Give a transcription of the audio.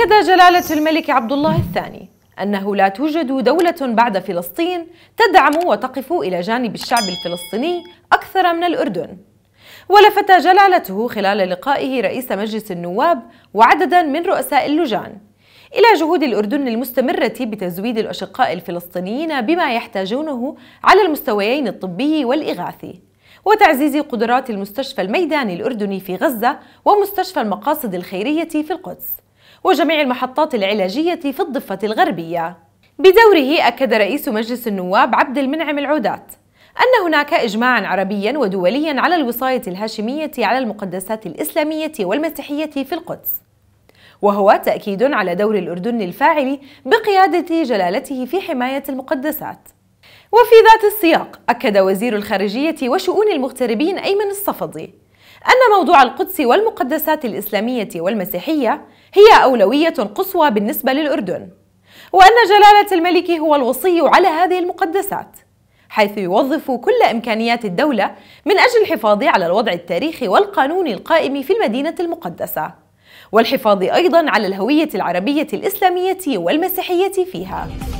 أكد جلالة الملك عبد الله الثاني أنه لا توجد دولة بعد فلسطين تدعم وتقف إلى جانب الشعب الفلسطيني أكثر من الأردن ولفت جلالته خلال لقائه رئيس مجلس النواب وعددا من رؤساء اللجان إلى جهود الأردن المستمرة بتزويد الأشقاء الفلسطينيين بما يحتاجونه على المستويين الطبي والإغاثي وتعزيز قدرات المستشفى الميداني الأردني في غزة ومستشفى المقاصد الخيرية في القدس وجميع المحطات العلاجية في الضفة الغربية بدوره أكد رئيس مجلس النواب عبد المنعم العودات أن هناك إجماعا عربيا ودوليا على الوصاية الهاشمية على المقدسات الإسلامية والمسيحية في القدس وهو تأكيد على دور الأردن الفاعل بقيادة جلالته في حماية المقدسات وفي ذات السياق أكد وزير الخارجية وشؤون المغتربين أيمن الصفدي أن موضوع القدس والمقدسات الإسلامية والمسيحية هي أولوية قصوى بالنسبة للأردن وأن جلالة الملك هو الوصي على هذه المقدسات حيث يوظف كل إمكانيات الدولة من أجل الحفاظ على الوضع التاريخي والقانوني القائم في المدينة المقدسة والحفاظ أيضا على الهوية العربية الإسلامية والمسيحية فيها